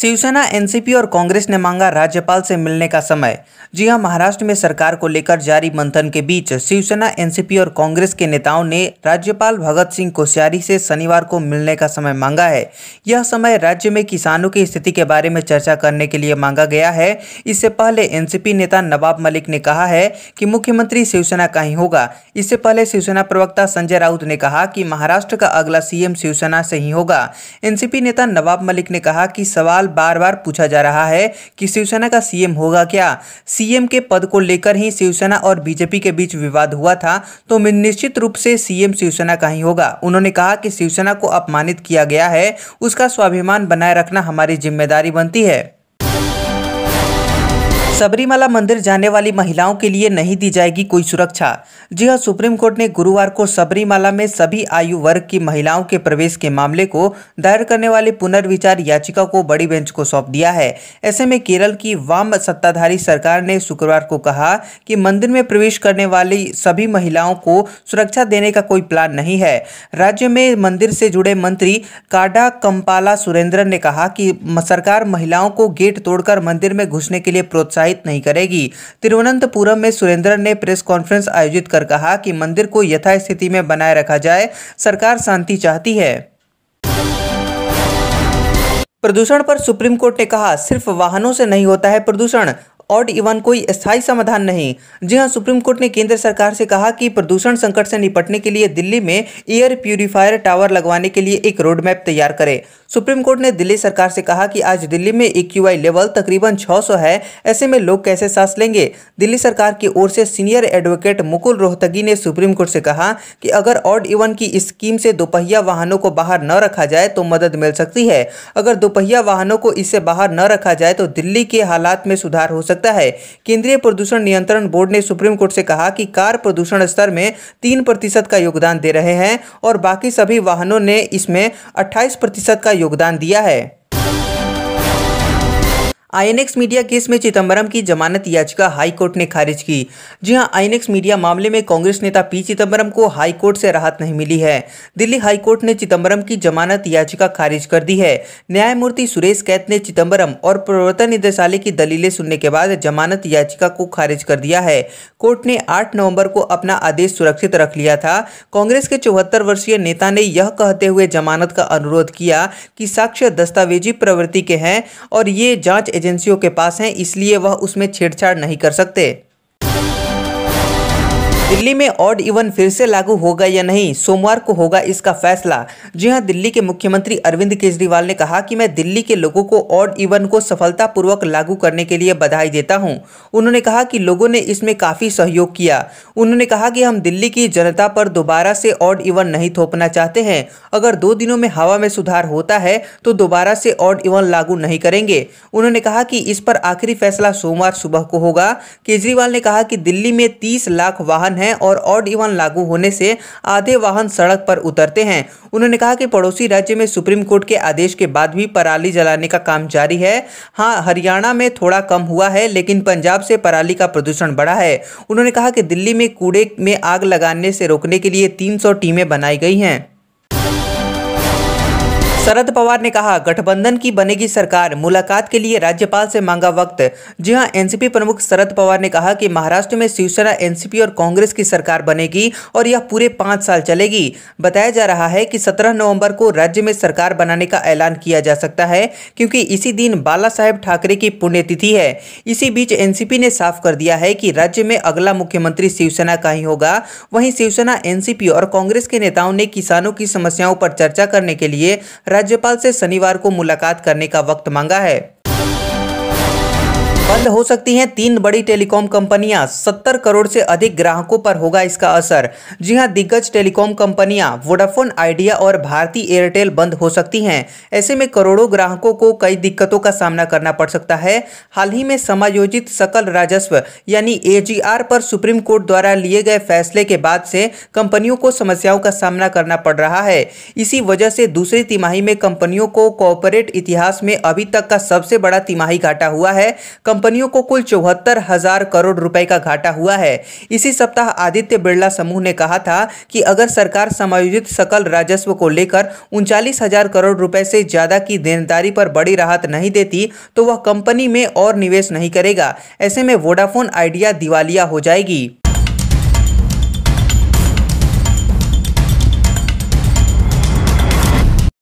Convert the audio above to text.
Shiv Sena NCP और कांग्रेस ने मांगा राज्यपाल से मिलने का समय जी हां महाराष्ट्र में सरकार को लेकर जारी मंथन के बीच शिवसेना एनसीपी और कांग्रेस के नेताओं ने राज्यपाल भगत सिंह कोश्यारी से शनिवार को मिलने का समय मांगा है यह समय राज्य में किसानों की स्थिति के बारे में चर्चा करने के लिए मांगा गया है इससे पहले एनसीपी नेता नवाब मलिक ने कहा है कि मुख्यमंत्री शिवसेना का ही होगा इससे पहले शिवसेना प्रवक्ता संजय राउत ने कहा कि महाराष्ट्र का अगला सीएम शिवसेना से ही होगा एनसीपी नेता नवाब मलिक ने कहा कि सवाल सवाल बार बार पूछा जा रहा है कि शिवसेना का सीएम होगा क्या सीएम के पद को लेकर ही शिवसेना और बीजेपी के बीच विवाद हुआ था तो निश्चित रूप से सीएम शिवसेना का ही होगा उन्होंने कहा कि शिवसेना को अपमानित किया गया है उसका स्वाभिमान बनाए रखना हमारी जिम्मेदारी बनती है सबरीमाला मंदिर जाने वाली महिलाओं के लिए नहीं दी जाएगी कोई सुरक्षा जी हां सुप्रीम कोर्ट ने गुरुवार को सबरीमाला में सभी आयु वर्ग की महिलाओं के प्रवेश के मामले को दायर करने वाली पुनर्विचार याचिका को बड़ी बेंच को सौंप दिया है ऐसे में केरल की वाम सत्ताधारी सरकार ने शुक्रवार को कहा कि मंदिर में प्रवेश करने वाली सभी महिलाओं को सुरक्षा देने का कोई प्लान नहीं है राज्य में मंदिर से जुड़े मंत्री काडा कंपाला सुरेंद्र ने कहा कि सरकार महिलाओं को गेट तोड़कर मंदिर में घुसने के लिए प्रोत्साहित प्रोत्साहित नहीं करेगी तिरुवनंतपुरम में सुरेंद्र ने प्रेस कॉन्फ्रेंस आयोजित कर कहा कि मंदिर को यथास्थिति में बनाए रखा जाए सरकार शांति चाहती है प्रदूषण पर सुप्रीम कोर्ट ने कहा सिर्फ वाहनों से नहीं होता है प्रदूषण और इवन कोई स्थायी समाधान नहीं जी हाँ सुप्रीम कोर्ट ने केंद्र सरकार से कहा कि प्रदूषण संकट से निपटने के लिए दिल्ली में एयर प्यूरिफायर टावर लगवाने के लिए एक रोड मैप तैयार करे सुप्रीम कोर्ट ने दिल्ली सरकार से कहा कि आज दिल्ली में ए लेवल तकरीबन 600 है ऐसे में लोग कैसे सांस लेंगे दिल्ली सरकार की ओर से सीनियर एडवोकेट मुकुल रोहतगी ने सुप्रीम कोर्ट से कहा कि अगर ऑड इवन की स्कीम से दोपहिया वाहनों को बाहर न रखा जाए तो मदद मिल सकती है अगर दोपहिया वाहनों को इससे बाहर न रखा जाए तो दिल्ली के हालात में सुधार हो सकता है केंद्रीय प्रदूषण नियंत्रण बोर्ड ने सुप्रीम कोर्ट से कहा कि कार प्रदूषण स्तर में तीन प्रतिशत का योगदान दे रहे हैं और बाकी सभी वाहनों ने इसमें अट्ठाईस प्रतिशत का योगदान दिया है आईएनएक्स मीडिया केस में चिदम्बरम की जमानत याचिका हाईकोर्ट ने खारिज की जी हां आईएनएक्स मीडिया मामले में कांग्रेस नेता पी चिदम्बरम को हाईकोर्ट से राहत नहीं मिली है दिल्ली हाईकोर्ट ने चिदम्बरम की जमानत याचिका खारिज कर दी है न्यायमूर्ति सुरेश कैत ने चिदम्बरम और प्रवर्तन निदेशालय की दलीलें सुनने के बाद जमानत याचिका को खारिज कर दिया है कोर्ट ने आठ नवम्बर को अपना आदेश सुरक्षित रख लिया था कांग्रेस के चौहत्तर वर्षीय नेता ने यह कहते हुए जमानत का अनुरोध किया कि साक्ष्य दस्तावेजी प्रवृत्ति के हैं और ये जाँच एजेंसियों के पास हैं इसलिए वह उसमें छेड़छाड़ नहीं कर सकते दिल्ली में ऑड इवन फिर से लागू होगा या नहीं सोमवार को होगा इसका फैसला जी हाँ दिल्ली के मुख्यमंत्री अरविंद केजरीवाल ने कहा कि मैं दिल्ली के लोगों को ऑड इवन को सफलतापूर्वक लागू करने के लिए बधाई देता हूं उन्होंने कहा कि लोगों ने इसमें काफ़ी सहयोग किया उन्होंने कहा कि हम दिल्ली की जनता पर दोबारा से ऑड इवन नहीं थोपना चाहते हैं अगर दो दिनों में हवा में सुधार होता है तो दोबारा से ऑड इवन लागू नहीं करेंगे उन्होंने कहा कि इस पर आखिरी फैसला सोमवार सुबह को होगा केजरीवाल ने कहा कि दिल्ली में तीस लाख वाहन है और ऑड इवन लागू होने से आधे वाहन सड़क पर उतरते हैं उन्होंने कहा कि पड़ोसी राज्य में सुप्रीम कोर्ट के आदेश के बाद भी पराली जलाने का काम जारी है हाँ हरियाणा में थोड़ा कम हुआ है लेकिन पंजाब से पराली का प्रदूषण बढ़ा है उन्होंने कहा कि दिल्ली में कूड़े में आग लगाने से रोकने के लिए तीन टीमें बनाई गई हैं शरद पवार ने कहा गठबंधन की बनेगी सरकार मुलाकात के लिए राज्यपाल से मांगा वक्त जी हां एनसीपी प्रमुख शरद पवार ने कहा कि महाराष्ट्र में शिवसेना एनसीपी और कांग्रेस की सरकार बनेगी और यह पूरे पाँच साल चलेगी बताया जा रहा है कि 17 नवंबर को राज्य में सरकार बनाने का ऐलान किया जा सकता है क्योंकि इसी दिन बाला साहेब ठाकरे की पुण्यतिथि है इसी बीच एनसीपी ने साफ कर दिया है कि राज्य में अगला मुख्यमंत्री शिवसेना का ही होगा वहीं शिवसेना एनसीपी और कांग्रेस के नेताओं ने किसानों की समस्याओं पर चर्चा करने के लिए राज्यपाल से शनिवार को मुलाकात करने का वक्त मांगा है बंद हो सकती हैं तीन बड़ी टेलीकॉम कंपनियां सत्तर करोड़ से अधिक ग्राहकों पर होगा इसका असर जी हां दिग्गज टेलीकॉम कंपनियां वोडाफोन आइडिया और भारती एयरटेल बंद हो सकती हैं ऐसे में करोड़ों ग्राहकों को कई दिक्कतों का सामना करना पड़ सकता है हाल ही में समायोजित सकल राजस्व यानी ए पर सुप्रीम कोर्ट द्वारा लिए गए फैसले के बाद से कंपनियों को समस्याओं का सामना करना पड़ रहा है इसी वजह से दूसरी तिमाही में कंपनियों को कॉपोरेट इतिहास में अभी तक का सबसे बड़ा तिमाही घाटा हुआ है कंपनियों को कुल चौहत्तर हजार करोड़ रुपए का घाटा हुआ है इसी सप्ताह आदित्य बिरला समूह ने कहा था कि अगर सरकार समायोजित सकल राजस्व को लेकर उनचालीस हजार करोड़ रुपए से ज्यादा की देनदारी पर बड़ी राहत नहीं देती तो वह कंपनी में और निवेश नहीं करेगा ऐसे में वोडाफोन आइडिया दिवालिया हो जाएगी